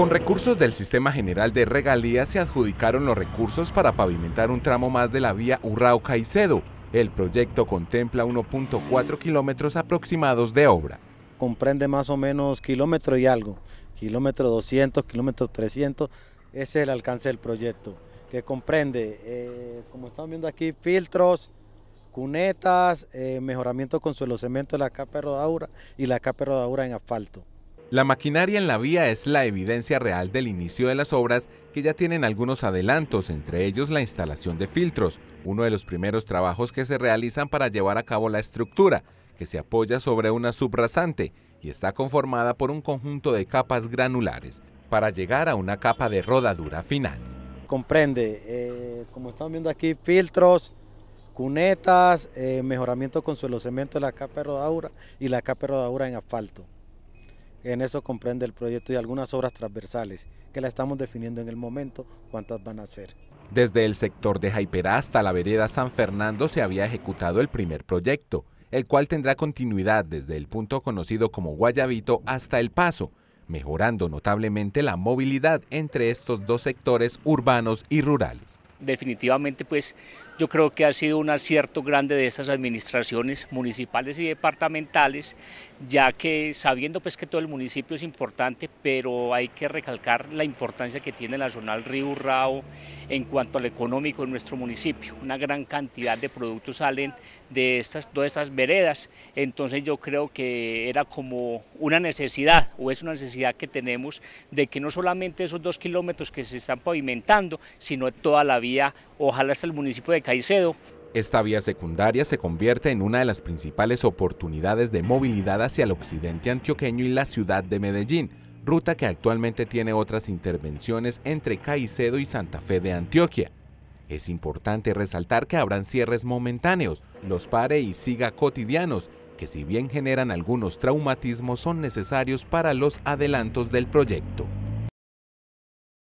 Con recursos del Sistema General de Regalías se adjudicaron los recursos para pavimentar un tramo más de la vía Urrao-Caicedo. El proyecto contempla 1.4 kilómetros aproximados de obra. Comprende más o menos kilómetro y algo, kilómetro 200, kilómetro 300, ese es el alcance del proyecto, que comprende, eh, como estamos viendo aquí, filtros, cunetas, eh, mejoramiento con suelo cemento de la capa de rodadura y la capa de rodadura en asfalto. La maquinaria en la vía es la evidencia real del inicio de las obras que ya tienen algunos adelantos, entre ellos la instalación de filtros, uno de los primeros trabajos que se realizan para llevar a cabo la estructura, que se apoya sobre una subrasante y está conformada por un conjunto de capas granulares, para llegar a una capa de rodadura final. Comprende, eh, como están viendo aquí, filtros, cunetas, eh, mejoramiento con suelo cemento de la capa de rodadura y la capa de rodadura en asfalto. En eso comprende el proyecto y algunas obras transversales que la estamos definiendo en el momento cuántas van a ser. Desde el sector de Jaiperá hasta la vereda San Fernando se había ejecutado el primer proyecto, el cual tendrá continuidad desde el punto conocido como Guayabito hasta El Paso, mejorando notablemente la movilidad entre estos dos sectores urbanos y rurales definitivamente pues yo creo que ha sido un acierto grande de estas administraciones municipales y departamentales, ya que sabiendo pues que todo el municipio es importante, pero hay que recalcar la importancia que tiene la del Río Urrao en cuanto al económico en nuestro municipio. Una gran cantidad de productos salen de estas, todas estas veredas, entonces yo creo que era como una necesidad o es una necesidad que tenemos de que no solamente esos dos kilómetros que se están pavimentando, sino toda la ojalá hasta el municipio de Caicedo. Esta vía secundaria se convierte en una de las principales oportunidades de movilidad hacia el occidente antioqueño y la ciudad de Medellín, ruta que actualmente tiene otras intervenciones entre Caicedo y Santa Fe de Antioquia. Es importante resaltar que habrán cierres momentáneos, los pare y siga cotidianos, que si bien generan algunos traumatismos son necesarios para los adelantos del proyecto.